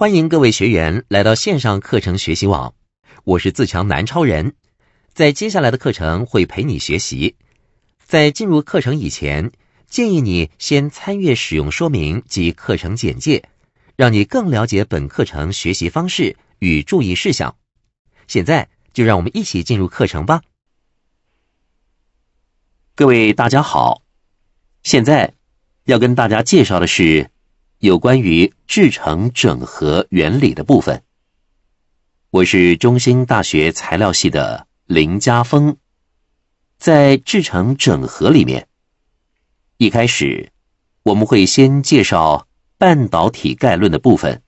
欢迎各位学员来到线上课程学习网，我是自强南超人，在接下来的课程会陪你学习。在进入课程以前，建议你先参阅使用说明及课程简介，让你更了解本课程学习方式与注意事项。现在就让我们一起进入课程吧。各位大家好，现在要跟大家介绍的是。有关于制成整合原理的部分，我是中兴大学材料系的林家峰。在制成整合里面，一开始我们会先介绍半导体概论的部分，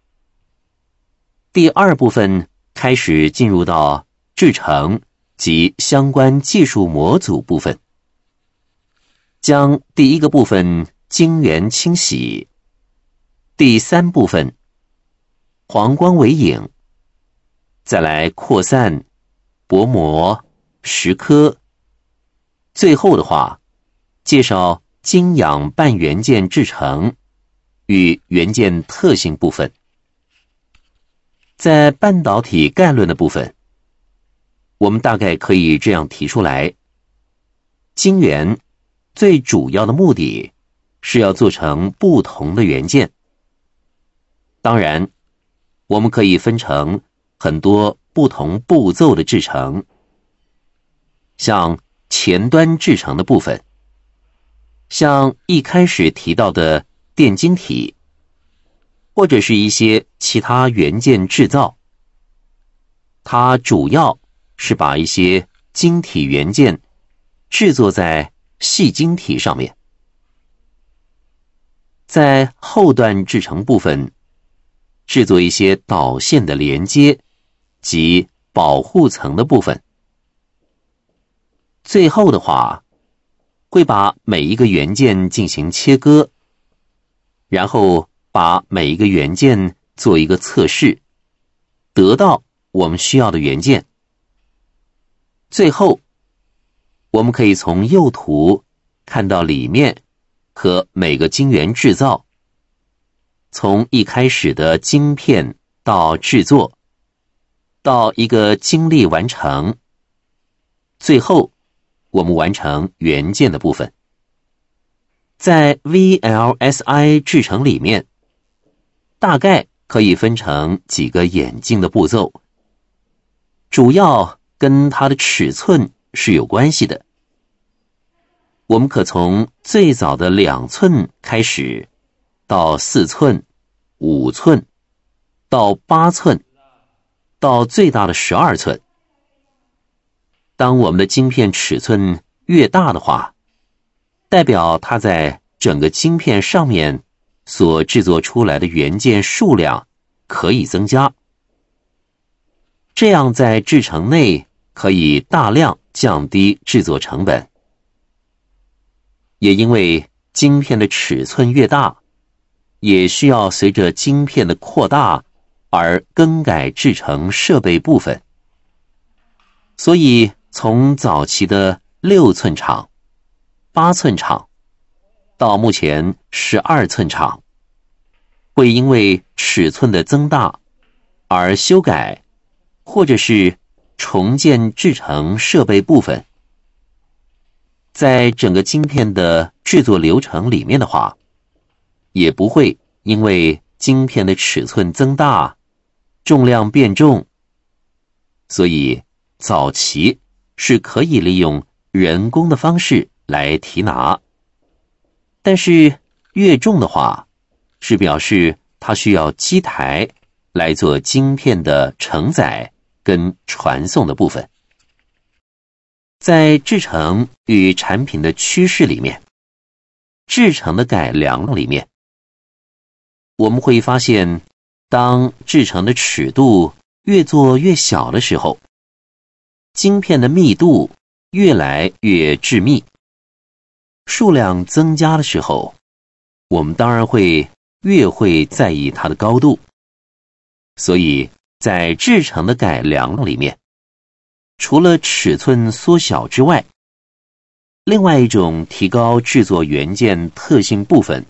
第二部分开始进入到制成及相关技术模组部分，将第一个部分晶圆清洗。第三部分，黄光为影，再来扩散薄膜石刻，最后的话，介绍晶氧半元件制成与元件特性部分。在半导体概论的部分，我们大概可以这样提出来：晶圆最主要的目的，是要做成不同的元件。当然，我们可以分成很多不同步骤的制成，像前端制成的部分，像一开始提到的电晶体，或者是一些其他元件制造。它主要是把一些晶体元件制作在细晶体上面，在后段制成部分。制作一些导线的连接及保护层的部分。最后的话，会把每一个元件进行切割，然后把每一个元件做一个测试，得到我们需要的元件。最后，我们可以从右图看到里面和每个晶圆制造。从一开始的晶片到制作，到一个精力完成，最后我们完成元件的部分，在 VLSI 制成里面，大概可以分成几个眼镜的步骤，主要跟它的尺寸是有关系的。我们可从最早的两寸开始。到四寸、五寸、到八寸、到最大的十二寸。当我们的晶片尺寸越大的话，代表它在整个晶片上面所制作出来的元件数量可以增加，这样在制程内可以大量降低制作成本。也因为晶片的尺寸越大，也需要随着晶片的扩大而更改制成设备部分，所以从早期的六寸厂、八寸厂到目前十二寸厂，会因为尺寸的增大而修改或者是重建制成设备部分，在整个晶片的制作流程里面的话。也不会因为晶片的尺寸增大、重量变重，所以早期是可以利用人工的方式来提拿。但是越重的话，是表示它需要机台来做晶片的承载跟传送的部分。在制成与产品的趋势里面，制成的改良里面。我们会发现，当制成的尺度越做越小的时候，晶片的密度越来越致密，数量增加的时候，我们当然会越会在意它的高度。所以在制成的改良里面，除了尺寸缩小之外，另外一种提高制作元件特性部分。